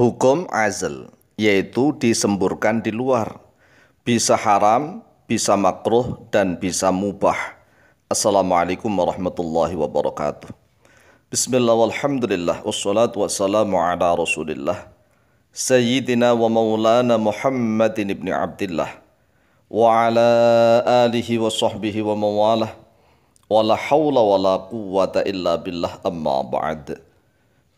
hukum azal yaitu disemburkan di luar bisa haram bisa makruh dan bisa mubah Assalamualaikum warahmatullahi wabarakatuh Bismillah walhamdulillah wassalatu wassalamu ala rasulillah Sayyidina wa maulana Muhammadin ibn Abdullah Wa ala alihi wa sahbihi wa mawalah Wa la hawla wa la quwwata illa billah amma ba'd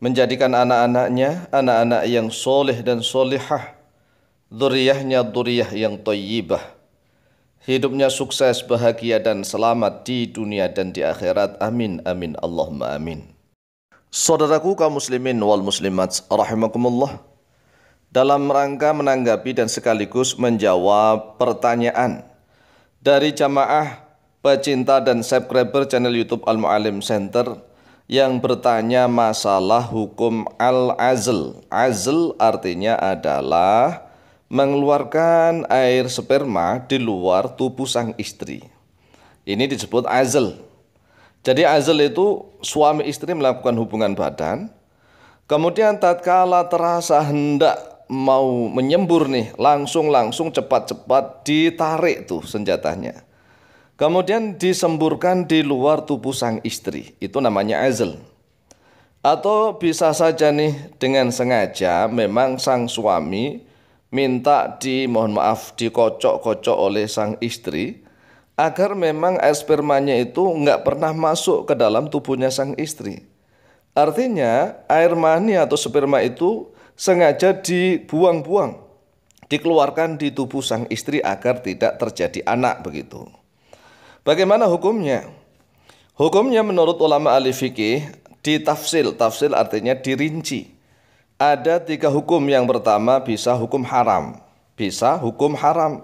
menjadikan anak-anaknya anak-anak yang soleh dan solehah, duriyahnya duriyah yang toyibah. Hidupnya sukses, bahagia dan selamat di dunia dan di akhirat. Amin, amin, Allahumma amin. Saudaraku kaum muslimin wal muslimat rahimakumullah. Dalam rangka menanggapi dan sekaligus menjawab pertanyaan dari jamaah pecinta dan subscriber channel YouTube Al Mualim Center yang bertanya masalah hukum al-azl. Azl artinya adalah mengeluarkan air sperma di luar tubuh sang istri. Ini disebut azl. Jadi azl itu suami istri melakukan hubungan badan, kemudian tatkala terasa hendak mau menyembur nih, langsung-langsung cepat-cepat ditarik tuh senjatanya. Kemudian disemburkan di luar tubuh sang istri. Itu namanya azl. Atau bisa saja nih dengan sengaja memang sang suami minta di mohon maaf dikocok-kocok oleh sang istri agar memang espermanya itu nggak pernah masuk ke dalam tubuhnya sang istri. Artinya air mani atau sperma itu sengaja dibuang-buang, dikeluarkan di tubuh sang istri agar tidak terjadi anak begitu. Bagaimana hukumnya? Hukumnya menurut ulama ahli fikih ditafsil. Tafsil artinya dirinci. Ada tiga hukum. Yang pertama bisa hukum haram. Bisa hukum haram.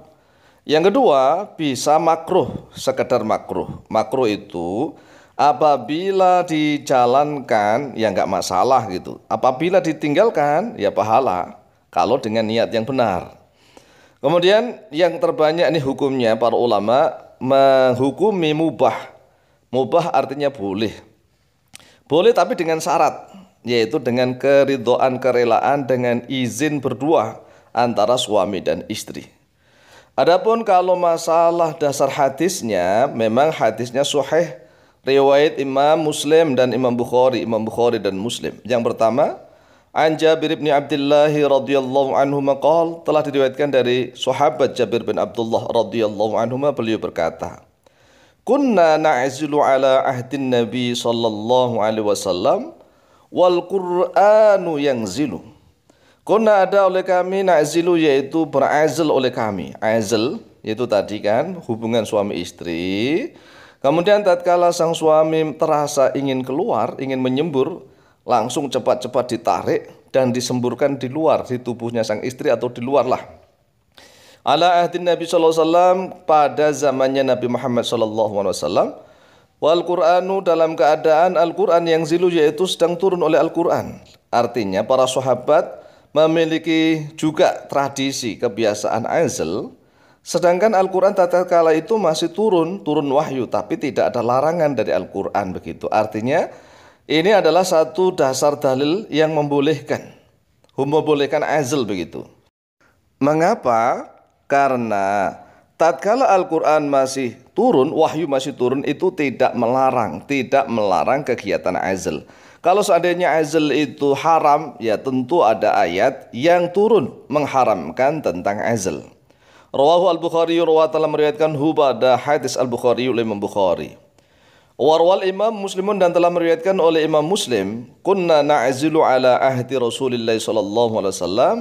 Yang kedua bisa makruh. Sekedar makruh. Makruh itu apabila dijalankan ya nggak masalah gitu. Apabila ditinggalkan ya pahala kalau dengan niat yang benar. Kemudian yang terbanyak nih hukumnya para ulama menghukumi mubah. Mubah artinya boleh. Boleh tapi dengan syarat, yaitu dengan keridoan kerelaan dengan izin berdua antara suami dan istri. Adapun kalau masalah dasar hadisnya, memang hadisnya suheh riwayat Imam Muslim dan Imam Bukhari, Imam Bukhari dan Muslim. Yang pertama, An Jabir bin Abdullah radhiyallahu anhu maqal telah diriwayatkan dari sahabat Jabir bin Abdullah radhiyallahu anhu beliau berkata Kunna na'zilu ala ahdin Nabi sallallahu alaihi wasallam wal Qur'anu yanzilu Kunna ada oleh kami na'zilu yaitu berazil oleh kami Azil yaitu tadi kan hubungan suami istri kemudian tatkala sang suami terasa ingin keluar ingin menyembur langsung cepat-cepat ditarik dan disemburkan di luar di tubuhnya sang istri atau di luar lah. Ala ahdin Nabi saw pada zamannya Nabi Muhammad saw. wal Qur'anu dalam keadaan Al-Qur'an yang zilu yaitu sedang turun oleh Al-Qur'an. Artinya para sahabat memiliki juga tradisi kebiasaan azl sedangkan Al-Qur'an tata kala itu masih turun turun wahyu tapi tidak ada larangan dari Al-Qur'an begitu. Artinya ini adalah satu dasar dalil yang membolehkan. Membolehkan azl begitu. Mengapa? Karena tatkala Al-Qur'an masih turun, wahyu masih turun itu tidak melarang, tidak melarang kegiatan azl. Kalau seandainya azl itu haram, ya tentu ada ayat yang turun mengharamkan tentang azl. Rawahu Al-Bukhari rawat meriwayatkan hu hadis Al-Bukhari oleh Imam Bukhari. Warwal Imam Muslimun dan telah meriwayatkan oleh Imam Muslim, kunna na'zilu ala ahdi Rasulillah sallallahu alaihi wasallam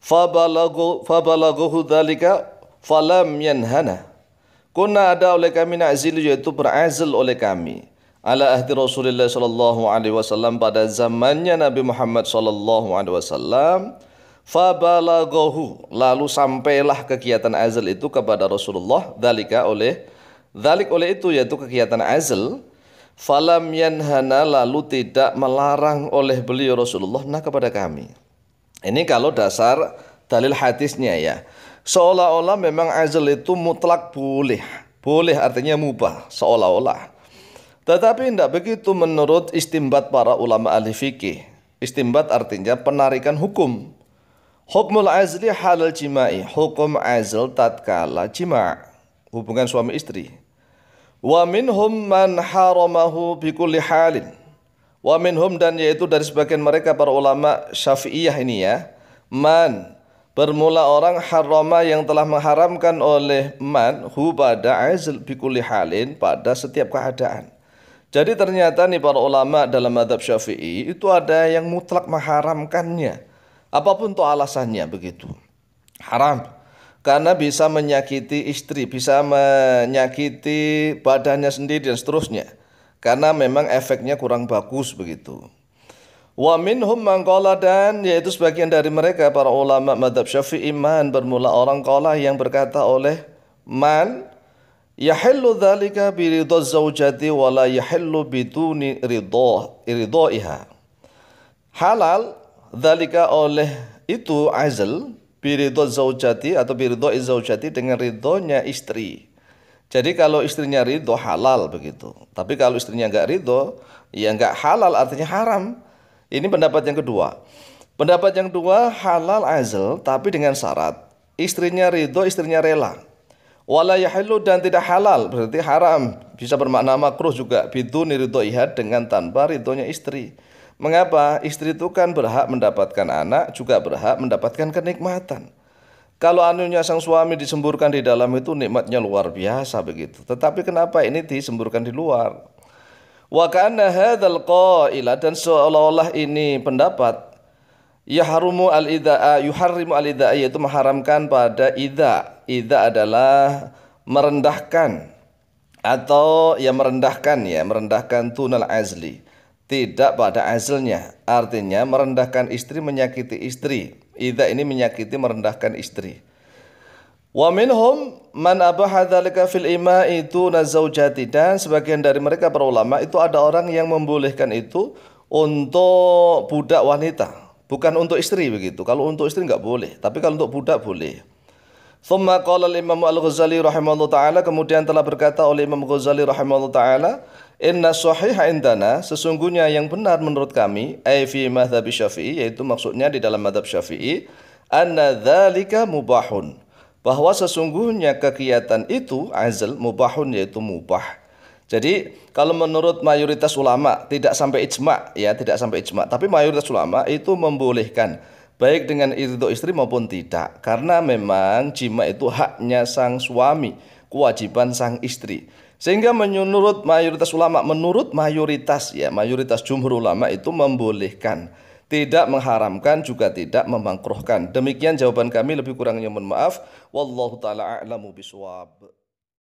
fabalaghu fabalaghu dzalika falam yanhana. Kunna ada oleh kami na'zilu yaitu berazil oleh kami ala ahdi rasulillah sallallahu alaihi wasallam pada zamannya Nabi Muhammad sallallahu alaihi wasallam fabalaghu lalu sampailah kegiatan azal itu kepada Rasulullah dalika oleh Dalik oleh itu yaitu kegiatan azl falam yanhana lalu tidak melarang oleh beliau Rasulullah nah kepada kami. Ini kalau dasar dalil hadisnya ya. Seolah-olah memang azl itu mutlak boleh. Boleh artinya mubah seolah-olah. Tetapi tidak begitu menurut istimbat para ulama ahli fikih. Istimbat artinya penarikan hukum. Hukmul azli halal jima'i. Hukum azl tatkala jima' hubungan suami istri. Wa minhum man haramahu kulli halin. Wa minhum dan yaitu dari sebagian mereka para ulama Syafi'iyah ini ya. Man bermula orang harama yang telah mengharamkan oleh man hu pada azl kulli halin pada setiap keadaan. Jadi ternyata nih para ulama dalam madhab syafi'i itu ada yang mutlak mengharamkannya. Apapun tuh alasannya begitu. Haram karena bisa menyakiti istri, bisa menyakiti badannya sendiri dan seterusnya. Karena memang efeknya kurang bagus begitu. Wa minhum man qala dan yaitu sebagian dari mereka para ulama madhab Syafi'i iman bermula orang qala yang berkata oleh man yahillu dzalika bi ridha zaujati wa la yahillu biduni ridha ridhaiha. Halal dzalika oleh itu azl biridho zaujati atau biridho izaujati dengan ridhonya istri. Jadi kalau istrinya ridho halal begitu. Tapi kalau istrinya nggak ridho, ya nggak halal artinya haram. Ini pendapat yang kedua. Pendapat yang kedua halal azal tapi dengan syarat istrinya ridho, istrinya rela. Wala yahilu dan tidak halal berarti haram. Bisa bermakna makruh juga Bidu ridho ihad dengan tanpa ridhonya istri. Mengapa? Istri itu kan berhak mendapatkan anak, juga berhak mendapatkan kenikmatan. Kalau anunya sang suami disemburkan di dalam itu nikmatnya luar biasa begitu. Tetapi kenapa ini disemburkan di luar? Wa kana hadzal dan seolah-olah ini pendapat yahrumu al idaa yuharrimu al idaa yaitu mengharamkan pada ida. Ida adalah merendahkan atau ya merendahkan ya merendahkan tunal azli tidak pada hasilnya, Artinya merendahkan istri menyakiti istri. Ida ini menyakiti merendahkan istri. Wa minhum man abaha dzalika fil ima'i tuna zaujati dan sebagian dari mereka para ulama itu ada orang yang membolehkan itu untuk budak wanita, bukan untuk istri begitu. Kalau untuk istri nggak boleh, tapi kalau untuk budak boleh. Thumma qala al-Imam Al-Ghazali rahimahullah taala kemudian telah berkata oleh Imam Ghazali rahimahullah taala Inna sahiha indana sesungguhnya yang benar menurut kami ai fi madhab Syafi'i yaitu maksudnya di dalam madhab Syafi'i anna dzalika mubahun bahwa sesungguhnya kegiatan itu azal mubahun yaitu mubah. Jadi kalau menurut mayoritas ulama tidak sampai ijma ya tidak sampai ijma tapi mayoritas ulama itu membolehkan baik dengan itu istri maupun tidak karena memang jima itu haknya sang suami kewajiban sang istri sehingga menurut mayoritas ulama, menurut mayoritas ya, mayoritas jumhur ulama itu membolehkan, tidak mengharamkan juga tidak memangkruhkan. Demikian jawaban kami lebih kurangnya mohon maaf. Wallahu taala a'lamu biswab.